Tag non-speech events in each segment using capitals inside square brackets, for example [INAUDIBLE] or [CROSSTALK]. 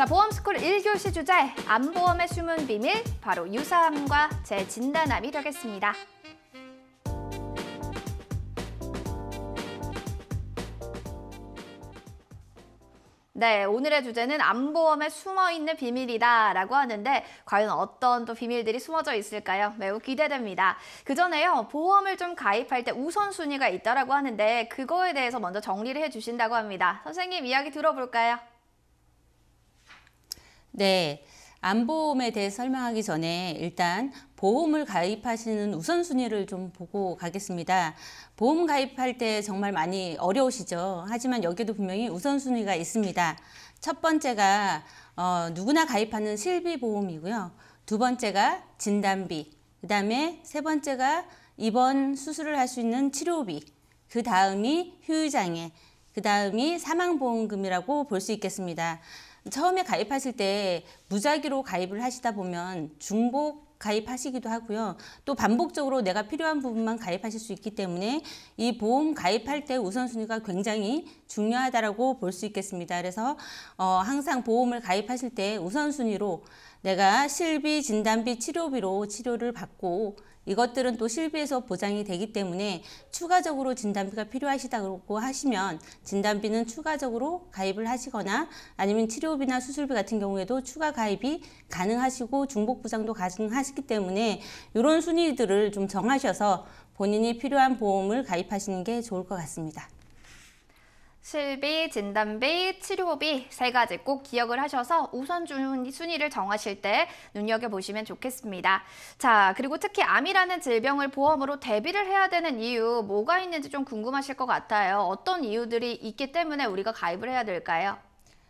자, 보험스쿨 1교시 주제 암보험의 숨은 비밀 바로 유사함과 재진단함이 되겠습니다. 네, 오늘의 주제는 암보험에 숨어있는 비밀이다 라고 하는데 과연 어떤 또 비밀들이 숨어져 있을까요? 매우 기대됩니다. 그 전에요, 보험을 좀 가입할 때 우선순위가 있다라고 하는데 그거에 대해서 먼저 정리를 해주신다고 합니다. 선생님 이야기 들어볼까요? 네. 안보험에 대해 설명하기 전에 일단 보험을 가입하시는 우선순위를 좀 보고 가겠습니다. 보험 가입할 때 정말 많이 어려우시죠. 하지만 여기도 분명히 우선순위가 있습니다. 첫 번째가 어, 누구나 가입하는 실비보험이고요. 두 번째가 진단비, 그 다음에 세 번째가 입원 수술을 할 수 있는 치료비, 그 다음이 휴유장애, 그 다음이 사망보험금이라고 볼 수 있겠습니다. 처음에 가입하실 때 무작위로 가입을 하시다 보면 중복 가입하시기도 하고요. 또 반복적으로 내가 필요한 부분만 가입하실 수 있기 때문에 이 보험 가입할 때 우선순위가 굉장히 중요하다고볼 수 있겠습니다. 그래서 어, 항상 보험을 가입하실 때 우선순위로 내가 실비, 진단비, 치료비로 치료를 받고 이것들은 또 실비에서 보장이 되기 때문에 추가적으로 진단비가 필요하시다고 하시면 진단비는 추가적으로 가입을 하시거나 아니면 치료비나 수술비 같은 경우에도 추가 가입이 가능하시고 중복 보장도 가능하시기 때문에 이런 순위들을 좀 정하셔서 본인이 필요한 보험을 가입하시는 게 좋을 것 같습니다. 실비, 진단비, 치료비 세 가지 꼭 기억을 하셔서 우선 순위를 정하실 때 눈여겨보시면 좋겠습니다. 자, 그리고 특히 암이라는 질병을 보험으로 대비를 해야 되는 이유 뭐가 있는지 좀 궁금하실 것 같아요. 어떤 이유들이 있기 때문에 우리가 가입을 해야 될까요?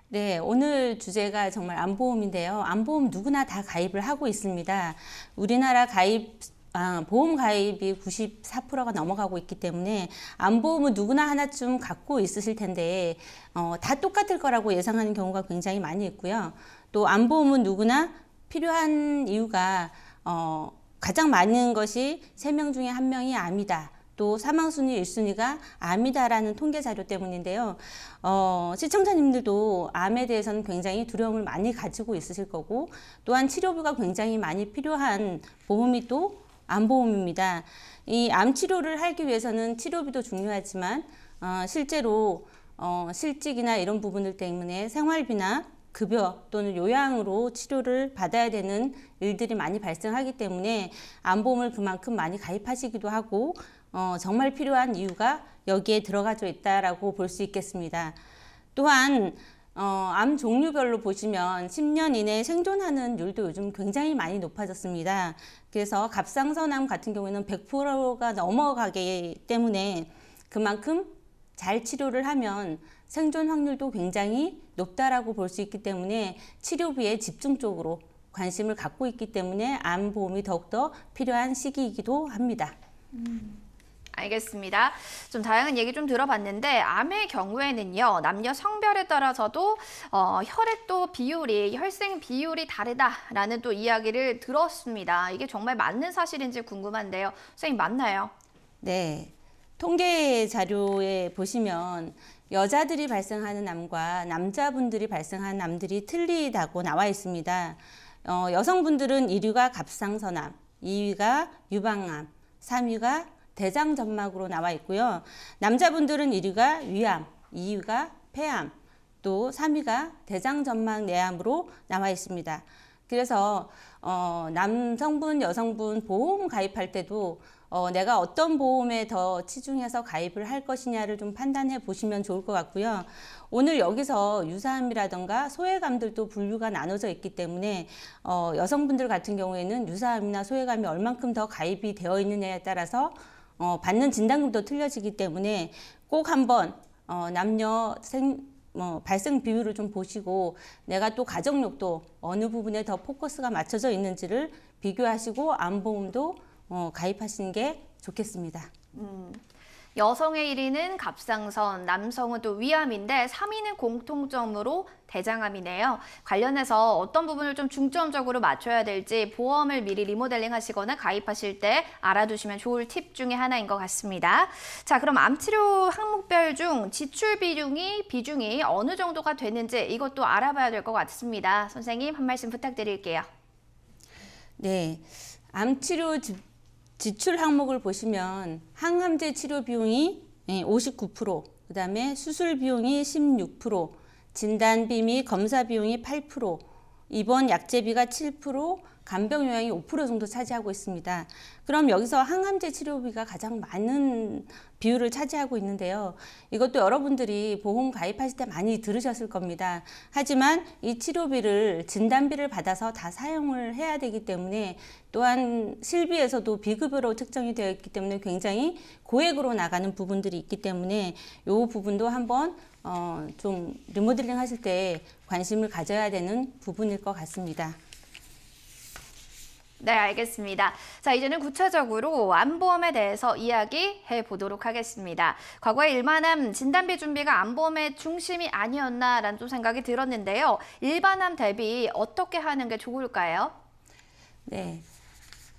네, 오늘 주제가 정말 암보험인데요. 암보험 누구나 다 가입을 하고 있습니다. 우리나라 가입 아, 보험 가입이 94%가 넘어가고 있기 때문에 안보험은 누구나 하나쯤 갖고 있으실 텐데 어, 다 똑같을 거라고 예상하는 경우가 굉장히 많이 있고요. 또 안보험은 누구나 필요한 이유가 어, 가장 많은 것이 세 명 중에 한명이 암이다. 또 사망순위 일순위가 암이다라는 통계 자료 때문인데요. 어, 시청자님들도 암에 대해서는 굉장히 두려움을 많이 가지고 있으실 거고 또한 치료비가 굉장히 많이 필요한 보험이 또 암보험입니다. 이 암 치료를 하기 위해서는 치료비도 중요하지만 어, 실제로 어, 실직이나 이런 부분들 때문에 생활비나 급여 또는 요양으로 치료를 받아야 되는 일들이 많이 발생하기 때문에 암보험을 그만큼 많이 가입하시기도 하고 어, 정말 필요한 이유가 여기에 들어가져 있다라볼수 있겠습니다. 또한 어, 암 종류별로 보시면 10년 이내에 생존하는 율도 요즘 굉장히 많이 높아졌습니다. 그래서 갑상선암 같은 경우에는 100%가 넘어가기 때문에 그만큼 잘 치료를 하면 생존 확률도 굉장히 높다라고 볼 수 있기 때문에 치료비에 집중적으로 관심을 갖고 있기 때문에 암 보험이 더욱더 필요한 시기이기도 합니다. 음. 알겠습니다. 좀 다양한 얘기 좀 들어봤는데 암의 경우에는요. 남녀 성별에 따라서도 어, 혈액도 비율이 혈생 비율이 다르다라는 또 이야기를 들었습니다. 이게 정말 맞는 사실인지 궁금한데요. 선생님 맞나요? 네. 통계 자료에 보시면 여자들이 발생하는 암과 남자분들이 발생하는 암들이 틀리다고 나와 있습니다. 어, 여성분들은 1위가 갑상선암, 2위가 유방암, 3위가 대장 점막으로 나와 있고요. 남자분들은 1위가 위암, 2위가 폐암, 또 3위가 대장 점막 내암으로 나와 있습니다. 그래서 어, 남성분, 여성분 보험 가입할 때도 어, 내가 어떤 보험에 더 치중해서 가입을 할 것이냐를 좀 판단해 보시면 좋을 것 같고요. 오늘 여기서 유사암이라든가 소외감들도 분류가 나눠져 있기 때문에 어, 여성분들 같은 경우에는 유사암이나 소외감이 얼만큼 더 가입이 되어 있느냐에 따라서 어, 받는 진단금도 틀려지기 때문에 꼭 한번 어, 남녀 생, 뭐 발생 비율을 좀 보시고 내가 또 가정력도 어느 부분에 더 포커스가 맞춰져 있는지를 비교하시고 암보험도 어, 가입하시는 게 좋겠습니다. 음. 여성의 1위는 갑상선, 남성은 또 위암인데 3위는 공통점으로 대장암이네요. 관련해서 어떤 부분을 좀 중점적으로 맞춰야 될지 보험을 미리 리모델링 하시거나 가입하실 때 알아두시면 좋을 팁 중에 하나인 것 같습니다. 자, 그럼 암치료 항목별 중 지출 비중이 비중이 어느 정도가 되는지 이것도 알아봐야 될 것 같습니다. 선생님 한 말씀 부탁드릴게요. 네. 암치료 지출 항목을 보시면 항암제 치료 비용이 59%, 그 다음에 수술 비용이 16%, 진단비 및 검사 비용이 8%, 입원 약제비가 7%, 간병 요양이 5% 정도 차지하고 있습니다. 그럼 여기서 항암제 치료비가 가장 많은 비율을 차지하고 있는데요. 이것도 여러분들이 보험 가입하실 때 많이 들으셨을 겁니다. 하지만 이 치료비를 진단비를 받아서 다 사용을 해야 되기 때문에 또한 실비에서도 비급여로 책정이 되어 있기 때문에 굉장히 고액으로 나가는 부분들이 있기 때문에 이 부분도 한번 어, 좀 리모델링 하실 때 관심을 가져야 되는 부분일 것 같습니다. 네, 알겠습니다. 자, 이제는 구체적으로 암보험에 대해서 이야기해 보도록 하겠습니다. 과거에 일반암 진단비 준비가 암보험의 중심이 아니었나라는 좀 생각이 들었는데요. 일반암 대비 어떻게 하는 게 좋을까요? 네.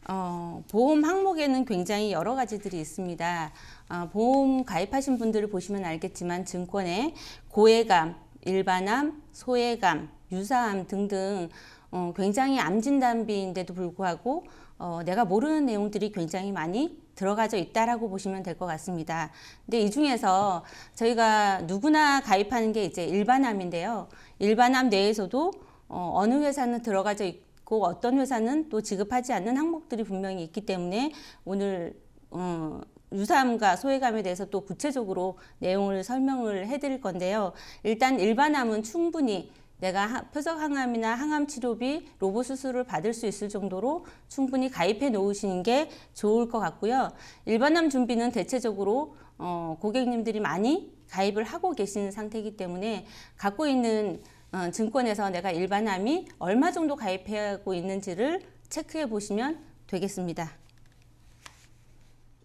어, 보험 항목에는 굉장히 여러 가지들이 있습니다. 어, 보험 가입하신 분들을 보시면 알겠지만 증권에 고해감, 일반암, 소해감, 유사암 등등 어, 굉장히 암진단비인데도 불구하고 어, 내가 모르는 내용들이 굉장히 많이 들어가져 있다라고 보시면 될 것 같습니다. 근데 이 중에서 저희가 누구나 가입하는 게 이제 일반암인데요. 일반암 내에서도 어, 어느 회사는 들어가져 있고 어떤 회사는 또 지급하지 않는 항목들이 분명히 있기 때문에 오늘 어, 유사암과 소외감에 대해서 또 구체적으로 내용을 설명을 해드릴 건데요. 일단 일반암은 충분히 내가 표적 항암이나 항암 치료비 로봇 수술을 받을 수 있을 정도로 충분히 가입해 놓으시는 게 좋을 것 같고요. 일반암 준비는 대체적으로 어, 고객님들이 많이 가입을 하고 계시는 상태이기 때문에 갖고 있는 어, 증권에서 내가 일반암이 얼마 정도 가입하고 있는지를 체크해 보시면 되겠습니다.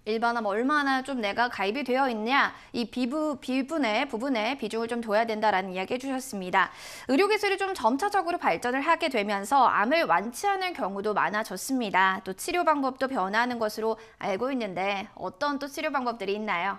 일반화면 얼마나 좀 내가 가입이 되어 있냐 이 비부, 비분의 부분에 비중을 좀 둬야 된다라는 이야기 해주셨습니다. 의료기술이 좀 점차적으로 발전을 하게 되면서 암을 완치하는 경우도 많아졌습니다. 또 치료 방법도 변화하는 것으로 알고 있는데 어떤 또 치료 방법들이 있나요?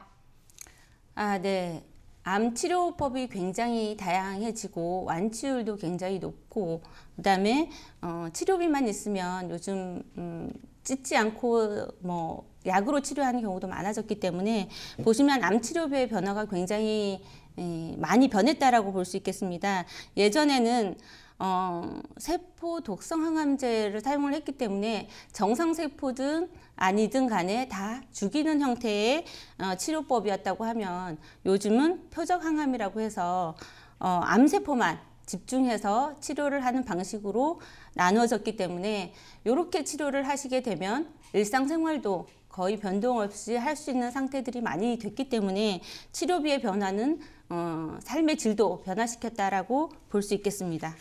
아, 네. 암 치료법이 굉장히 다양해지고 완치율도 굉장히 높고 그다음에 어, 치료비만 있으면 요즘 음, 찢지 않고 뭐 약으로 치료하는 경우도 많아졌기 때문에 보시면 암 치료비의 변화가 굉장히 예, 많이 변했다라고 볼 수 있겠습니다. 예전에는 어, 세포 독성 항암제를 사용을 했기 때문에 정상 세포든 아니든 간에 다 죽이는 형태의 어, 치료법이었다고 하면 요즘은 표적 항암이라고 해서 어, 암세포만 집중해서 치료를 하는 방식으로 나누어졌기 때문에 이렇게 치료를 하시게 되면 일상생활도 거의 변동 없이 할 수 있는 상태들이 많이 됐기 때문에 치료비의 변화는 어, 삶의 질도 변화시켰다라고 볼 수 있겠습니다.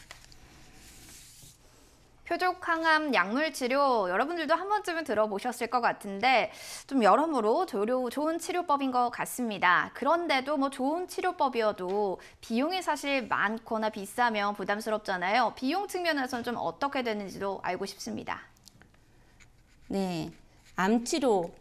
표적항암 약물 치료 여러분들도 한 번쯤은 들어보셨을 것 같은데 좀 여러모로 조료, 좋은 치료법인 것 같습니다. 그런데도 뭐 좋은 치료법이어도 비용이 사실 많거나 비싸면 부담스럽잖아요. 비용 측면에서는 좀 어떻게 되는지도 알고 싶습니다. 네, 암 치료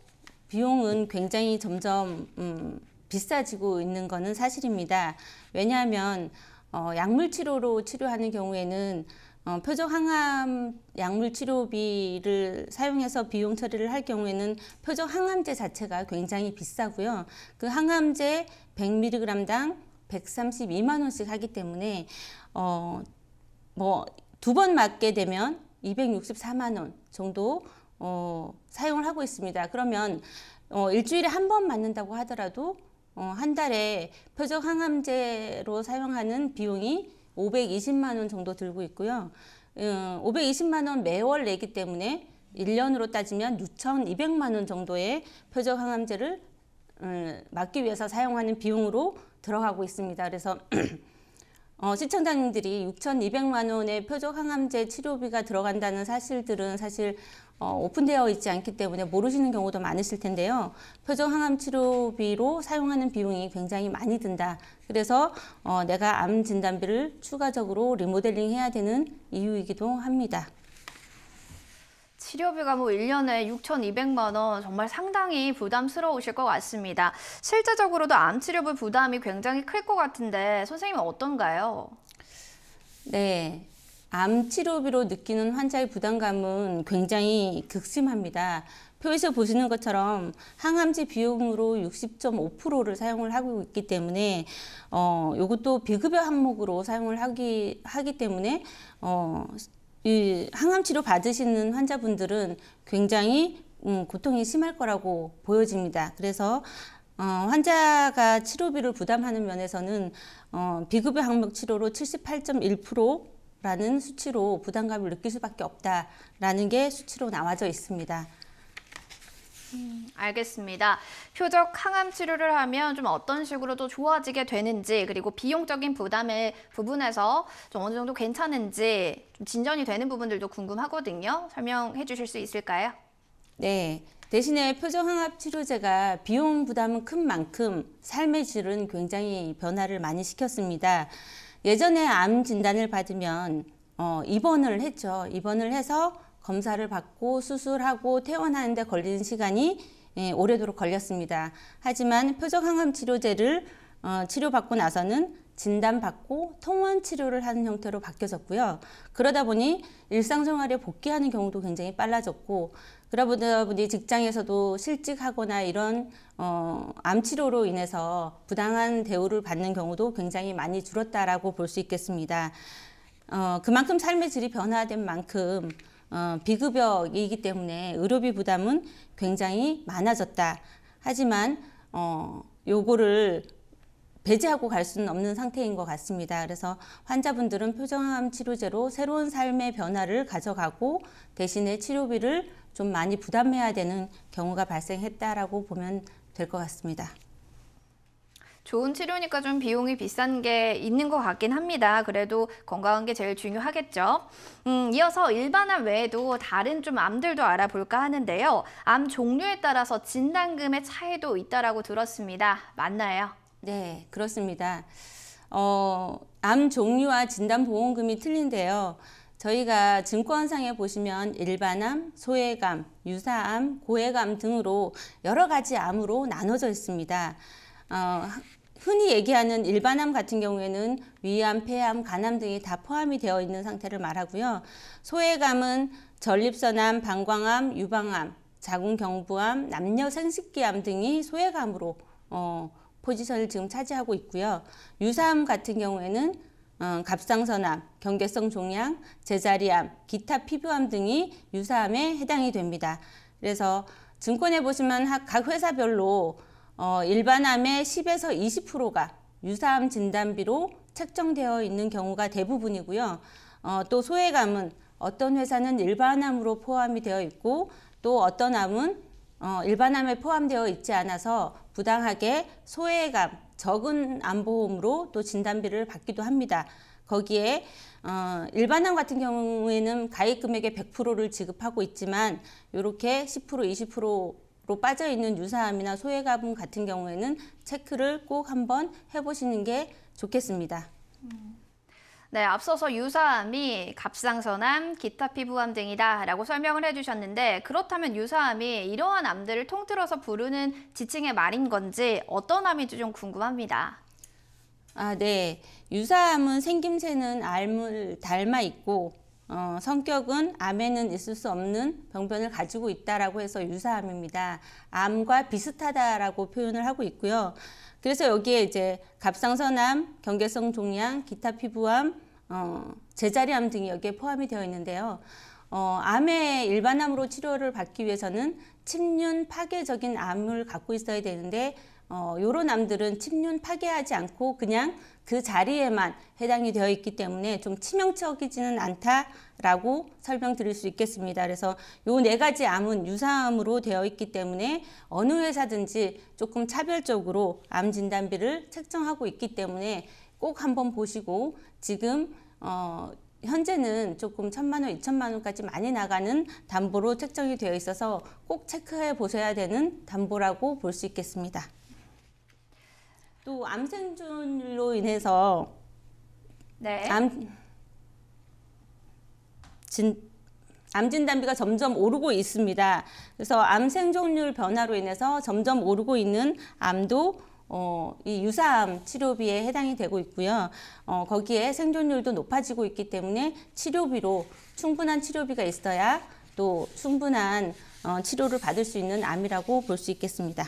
비용은 굉장히 점점 음, 비싸지고 있는 것은 사실입니다. 왜냐하면 어, 약물 치료로 치료하는 경우에는 어, 표적 항암 약물 치료비를 사용해서 비용 처리를 할 경우에는 표적 항암제 자체가 굉장히 비싸고요. 그 항암제 100mg당 132만 원씩 하기 때문에 어, 뭐두 번 맞게 되면 264만 원 정도 어, 사용을 하고 있습니다. 그러면 어, 일주일에 한 번 맞는다고 하더라도 어, 한 달에 표적 항암제로 사용하는 비용이 520만 원 정도 들고 있고요. 520만 예, 원 매월 내기 때문에 1년으로 따지면 6,200만 원 정도의 표적 항암제를 어, 막기 위해서 사용하는 비용으로 들어가고 있습니다. 그래서 [CLEARS THROAT] 어, 시청자님들이 6,200만 원의 표적 항암제 치료비가 들어간다는 사실들은 사실 어, 오픈되어 있지 않기 때문에 모르시는 경우도 많으실 텐데요. 표적 항암 치료비로 사용하는 비용이 굉장히 많이 든다. 그래서 어, 내가 암 진단비를 추가적으로 리모델링 해야 되는 이유이기도 합니다. 치료비가 뭐 1년에 6,200만 원 정말 상당히 부담스러우실 것 같습니다. 실제적으로도 암 치료비 부담이 굉장히 클 것 같은데 선생님은 어떤가요? 네. 암 치료비로 느끼는 환자의 부담감은 굉장히 극심합니다. 표에서 보시는 것처럼 항암제 비용으로 60.5%를 사용을 하고 있기 때문에 어 요것도 비급여 항목으로 사용을 하기 하기 때문에 어이 항암 치료 받으시는 환자분들은 굉장히 음, 고통이 심할 거라고 보여집니다. 그래서 어, 환자가 치료비를 부담하는 면에서는 어, 비급여 항목 치료로 78.1%라는 수치로 부담감을 느낄 수밖에 없다라는 게 수치로 나와져 있습니다. 음, 알겠습니다. 표적 항암 치료를 하면 좀 어떤 식으로 또 좋아지게 되는지 그리고 비용적인 부담의 부분에서 좀 어느 정도 괜찮은지 좀 진전이 되는 부분들도 궁금하거든요. 설명해 주실 수 있을까요? 네. 대신에 표적 항암 치료제가 비용 부담은 큰 만큼 삶의 질은 굉장히 변화를 많이 시켰습니다. 예전에 암 진단을 받으면 어, 입원을 했죠. 입원을 해서 검사를 받고 수술하고 퇴원하는데 걸리는 시간이 예, 오래도록 걸렸습니다. 하지만 표적항암 치료제를 어, 치료받고 나서는 진단받고 통원 치료를 하는 형태로 바뀌어졌고요. 그러다 보니 일상생활에 복귀하는 경우도 굉장히 빨라졌고 그러다 보니 직장에서도 실직하거나 이런 어, 암 치료로 인해서 부당한 대우를 받는 경우도 굉장히 많이 줄었다라고 볼 수 있겠습니다. 어, 그만큼 삶의 질이 변화된 만큼 어, 비급여이기 때문에 의료비 부담은 굉장히 많아졌다. 하지만 어, 요거를 배제하고 갈 수는 없는 상태인 것 같습니다. 그래서 환자분들은 표정암 치료제로 새로운 삶의 변화를 가져가고 대신에 치료비를 좀 많이 부담해야 되는 경우가 발생했다라고 보면 될 것 같습니다. 좋은 치료니까 좀 비용이 비싼 게 있는 것 같긴 합니다. 그래도 건강한 게 제일 중요하겠죠. 음, 이어서 일반암 외에도 다른 좀 암들도 알아볼까 하는데요. 암 종류에 따라서 진단금의 차이도 있다라고 들었습니다. 맞나요? 네, 그렇습니다. 어, 암 종류와 진단 보험금이 틀린데요. 저희가 증권상에 보시면 일반암, 소외감, 유사암, 고해감 등으로 여러 가지 암으로 나눠져 있습니다. 어, 흔히 얘기하는 일반암 같은 경우에는 위암, 폐암, 간암 등이 다 포함이 되어 있는 상태를 말하고요. 소외감은 전립선암, 방광암, 유방암, 자궁경부암, 남녀 생식기암 등이 소외감으로 어, 포지션을 지금 차지하고 있고요. 유사암 같은 경우에는 어, 갑상선암, 경계성 종양, 제자리암, 기타 피부암 등이 유사암에 해당이 됩니다. 그래서 증권에 보시면 각 회사별로 어, 일반암의 10에서 20%가 유사암 진단비로 책정되어 있는 경우가 대부분이고요. 어, 또 소외감은 어떤 회사는 일반암으로 포함이 되어 있고 또 어떤 암은 어, 일반암에 포함되어 있지 않아서 부당하게 소외감, 적은 암보험으로 또 진단비를 받기도 합니다. 거기에 어, 일반암 같은 경우에는 가입 금액의 100%를 지급하고 있지만 이렇게 10% 20%로 빠져 있는 유사함이나 소외가분 같은 경우에는 체크를 꼭 한번 해보시는 게 좋겠습니다. 음. 네, 앞서서 유사암이 갑상선암, 기타 피부암 등이다라고 설명을 해주셨는데 그렇다면 유사암이 이러한 암들을 통틀어서 부르는 지칭의 말인 건지 어떤 암인지 좀 궁금합니다. 아, 네. 유사암은 생김새는 암을 닮아 있고 어, 성격은 암에는 있을 수 없는 병변을 가지고 있다라고 해서 유사암입니다. 암과 비슷하다라고 표현을 하고 있고요. 그래서 여기에 이제 갑상선암, 경계성 종양, 기타 피부암, 어, 제자리암 등이 여기에 포함이 되어 있는데요. 어, 암의 일반암으로 치료를 받기 위해서는 침륜 파괴적인 암을 갖고 있어야 되는데 어, 요런 암들은 침륜 파괴하지 않고 그냥 그 자리에만 해당이 되어 있기 때문에 좀 치명적이지는 않다라고 설명드릴 수 있겠습니다. 그래서 요 네 가지 암은 유사암으로 되어 있기 때문에 어느 회사든지 조금 차별적으로 암 진단비를 책정하고 있기 때문에 꼭 한번 보시고 지금 어 현재는 조금 천만 원, 이천만 원까지 많이 나가는 담보로 책정이 되어 있어서 꼭 체크해 보셔야 되는 담보라고 볼 수 있겠습니다. 또암생존율로 인해서 네. 암, 진, 암진단비가 점점 오르고 있습니다. 그래서 암생존율 변화로 인해서 점점 오르고 있는 암도 어, 이 유사암 치료비에 해당이 되고 있고요. 어, 거기에 생존율도 높아지고 있기 때문에 치료비로 충분한 치료비가 있어야 또 충분한 어, 치료를 받을 수 있는 암이라고 볼 수 있겠습니다.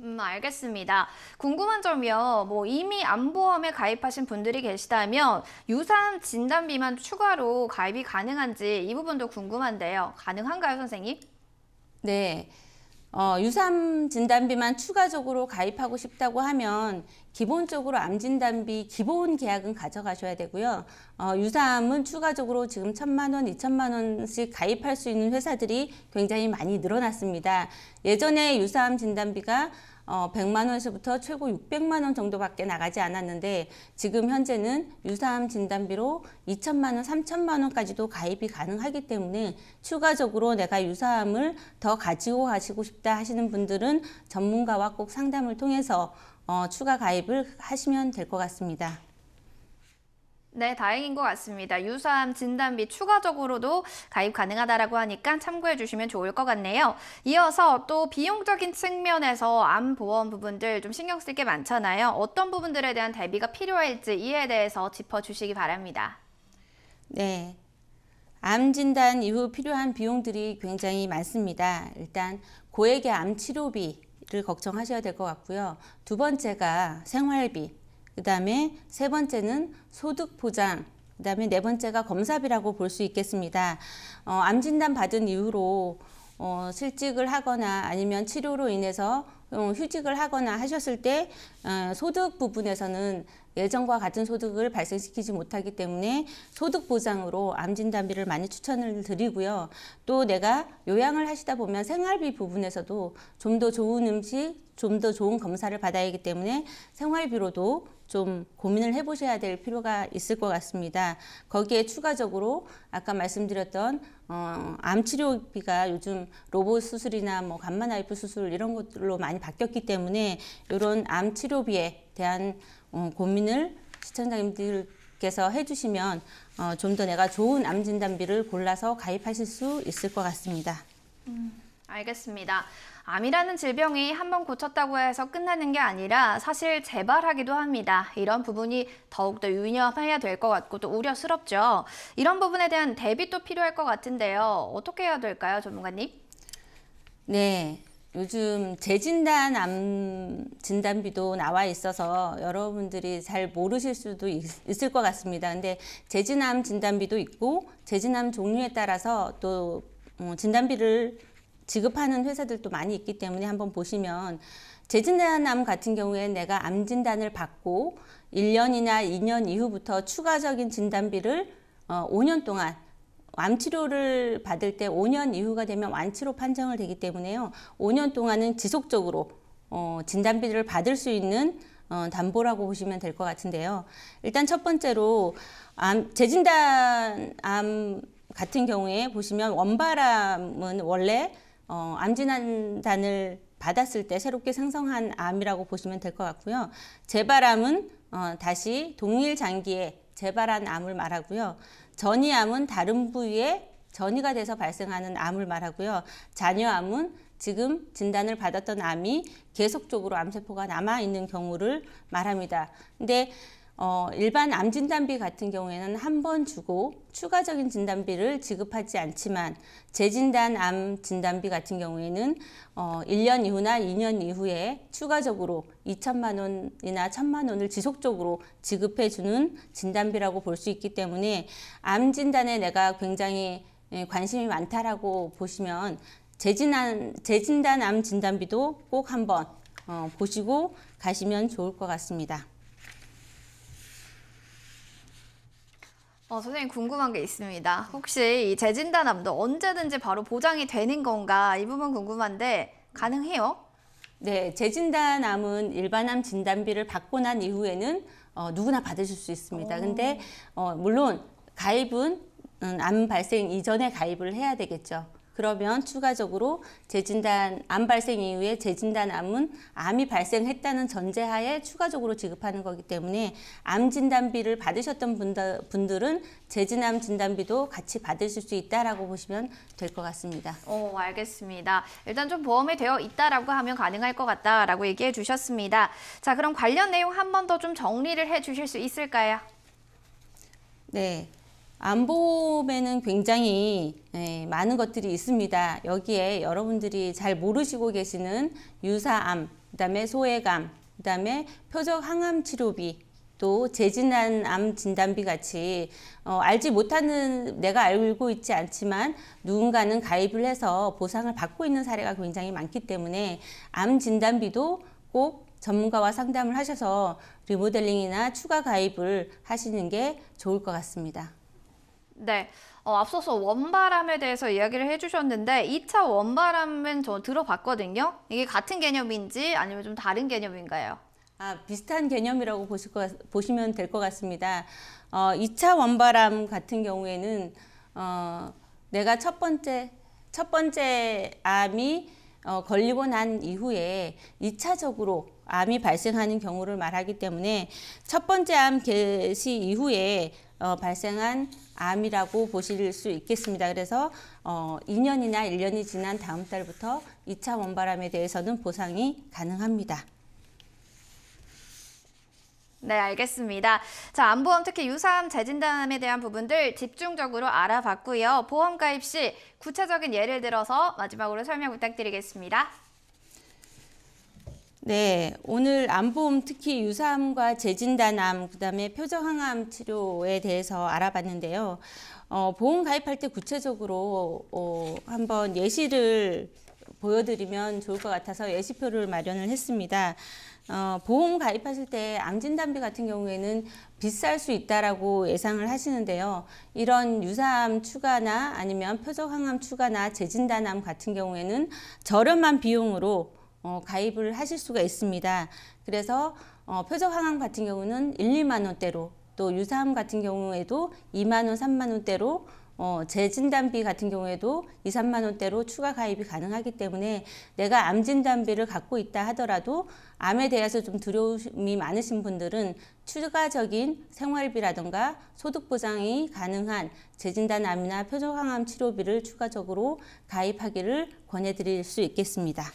음, 알겠습니다. 궁금한 점이요. 뭐 이미 암보험에 가입하신 분들이 계시다면 유산 진단 비만 추가로 가입이 가능한지 이 부분도 궁금한데요. 가능한가요, 선생님? 네. 어, 유산 진단비만 추가적으로 가입하고 싶다고 하면 기본적으로 암 진단비 기본 계약은 가져가셔야 되고요. 어, 유산은 추가적으로 지금 천만 원, 이천만 원씩 가입할 수 있는 회사들이 굉장히 많이 늘어났습니다. 예전에 유산 진단비가 어, 100만 원에서부터 최고 600만 원 정도밖에 나가지 않았는데 지금 현재는 유사암 진단비로 2천만 원, 3천만 원까지도 가입이 가능하기 때문에 추가적으로 내가 유사암을 더 가지고 가시고 싶다 하시는 분들은 전문가와 꼭 상담을 통해서 어, 추가 가입을 하시면 될 것 같습니다. 네, 다행인 것 같습니다. 유사암 진단비 추가적으로도 가입 가능하다라고 하니까 참고해 주시면 좋을 것 같네요. 이어서 또 비용적인 측면에서 암 보험 부분들 좀 신경 쓸 게 많잖아요. 어떤 부분들에 대한 대비가 필요할지 이에 대해서 짚어 주시기 바랍니다. 네. 암 진단 이후 필요한 비용들이 굉장히 많습니다. 일단 고액의 암 치료비를 걱정하셔야 될 것 같고요. 두 번째가 생활비, 그 다음에 세 번째는 소득보장, 그 다음에 네 번째가 검사비라고 볼 수 있겠습니다. 어, 암진단 받은 이후로 어, 실직을 하거나 아니면 치료로 인해서 어, 휴직을 하거나 하셨을 때 어, 소득 부분에서는 예전과 같은 소득을 발생시키지 못하기 때문에 소득 보장으로 암진단비를 많이 추천을 드리고요. 또 내가 요양을 하시다 보면 생활비 부분에서도 좀 더 좋은 음식, 좀 더 좋은 검사를 받아야 하기 때문에 생활비로도 좀 고민을 해보셔야 될 필요가 있을 것 같습니다. 거기에 추가적으로 아까 말씀드렸던 어, 암 치료비가 요즘 로봇 수술이나 뭐 간마 나이프 수술 이런 것들로 많이 바뀌었기 때문에 이런 암 치료비에 대한 어, 고민을 시청자님들께서 해주시면 어, 좀더 내가 좋은 암 진단비를 골라서 가입하실 수 있을 것 같습니다. 음, 알겠습니다. 암이라는 질병이 한번 고쳤다고 해서 끝나는 게 아니라 사실 재발하기도 합니다. 이런 부분이 더욱더 유념해야 될 것 같고 또 우려스럽죠. 이런 부분에 대한 대비도 필요할 것 같은데요. 어떻게 해야 될까요, 전문가님? 네, 요즘 재진단 암 진단비도 나와 있어서 여러분들이 잘 모르실 수도 있, 있을 것 같습니다. 근데 재진암 진단비도 있고 재진암 종류에 따라서 또 어, 진단비를 지급하는 회사들도 많이 있기 때문에 한번 보시면 재진단암 같은 경우에 내가 암 진단을 받고 1년이나 2년 이후부터 추가적인 진단비를 5년 어, 동안 암 치료를 받을 때 5년 이후가 되면 완치로 판정을 되기 때문에요. 5년 동안은 지속적으로 어, 진단비를 받을 수 있는 어, 담보라고 보시면 될 것 같은데요. 일단 첫 번째로 암, 재진단암 같은 경우에 보시면 원발암은 원래 어, 암 진단을 받았을 때 새롭게 생성한 암이라고 보시면 될 것 같고요. 재발암은 어, 다시 동일 장기에 재발한 암을 말하고요. 전이암은 다른 부위에 전이가 돼서 발생하는 암을 말하고요. 잔여암은 지금 진단을 받았던 암이 계속적으로 암세포가 남아 있는 경우를 말합니다. 근데 어, 일반 암 진단비 같은 경우에는 한 번 주고 추가적인 진단비를 지급하지 않지만 재진단 암 진단비 같은 경우에는 어, 1년 이후나 2년 이후에 추가적으로 2천만 원이나 1천만 원을 지속적으로 지급해 주는 진단비라고 볼 수 있기 때문에 암 진단에 내가 굉장히 예, 관심이 많다라고 보시면 재진한 재진단 암 진단비도 꼭 한번 어, 보시고 가시면 좋을 것 같습니다. 어, 선생님 궁금한 게 있습니다. 혹시 이 재진단암도 언제든지 바로 보장이 되는 건가 이 부분 궁금한데 가능해요? 네, 재진단암은 일반암 진단비를 받고 난 이후에는 어, 누구나 받으실 수 있습니다. 오. 근데 어, 물론 가입은 음, 암 발생 이전에 가입을 해야 되겠죠. 그러면 추가적으로 재진단 암 발생 이후에 재진단 암은 암이 발생했다는 전제하에 추가적으로 지급하는 거기 때문에 암 진단비를 받으셨던 분들, 은 재진암 진단비도 같이 받으실 수 있다라고 보시면 될 것 같습니다. 오, 어, 알겠습니다. 일단 좀 보험이 되어 있다라고 하면 가능할 것 같다라고 얘기해 주셨습니다. 자, 그럼 관련 내용 한 번 더 좀 정리를 해 주실 수 있을까요? 네. 안보험에는 굉장히 예, 많은 것들이 있습니다. 여기에 여러분들이 잘 모르시고 계시는 유사암, 그 다음에 소외감, 그 다음에 표적 항암 치료비, 또 재진단 암 진단비 같이 어, 알지 못하는 내가 알고 있지 않지만 누군가는 가입을 해서 보상을 받고 있는 사례가 굉장히 많기 때문에 암 진단비도 꼭 전문가와 상담을 하셔서 리모델링이나 추가 가입을 하시는 게 좋을 것 같습니다. 네, 어, 앞서서 원바람에 대해서 이야기를 해주셨는데 2차 원바람은 저 들어봤거든요. 이게 같은 개념인지 아니면 좀 다른 개념인가요? 아, 비슷한 개념이라고 보실 것, 보시면 될 것 같습니다. 어, 2차 원바람 같은 경우에는 어, 내가 첫 번째 첫 번째 암이 어, 걸리고 난 이후에 2차적으로 암이 발생하는 경우를 말하기 때문에 첫 번째 암 개시 이후에 어, 발생한 암이라고 보실 수 있겠습니다. 그래서 어, 2년이나 1년이 지난 다음 달부터 2차 원바람에 대해서는 보상이 가능합니다. 네, 알겠습니다. 자, 암보험 특히 유사암 재진단에 대한 부분들 집중적으로 알아봤고요. 보험 가입 시 구체적인 예를 들어서 마지막으로 설명 부탁드리겠습니다. 네, 오늘 암보험 특히 유사암과 재진단암, 그다음에 표적항암 치료에 대해서 알아봤는데요. 어, 보험 가입할 때 구체적으로 어, 한번 예시를 보여드리면 좋을 것 같아서 예시표를 마련을 했습니다. 어, 보험 가입하실 때 암진단비 같은 경우에는 비쌀 수 있다라고 예상을 하시는데요. 이런 유사암 추가나 아니면 표적항암 추가나 재진단암 같은 경우에는 저렴한 비용으로 어, 가입을 하실 수가 있습니다. 그래서 어, 표적 항암 같은 경우는 1, 2만 원대로 또 유사암 같은 경우에도 2만 원, 3만 원대로 어, 재진단비 같은 경우에도 2, 3만 원대로 추가 가입이 가능하기 때문에 내가 암 진단비를 갖고 있다 하더라도 암에 대해서 좀 두려움이 많으신 분들은 추가적인 생활비라든가 소득 보장이 가능한 재진단암이나 표적항암 치료비를 추가적으로 가입하기를 권해드릴 수 있겠습니다.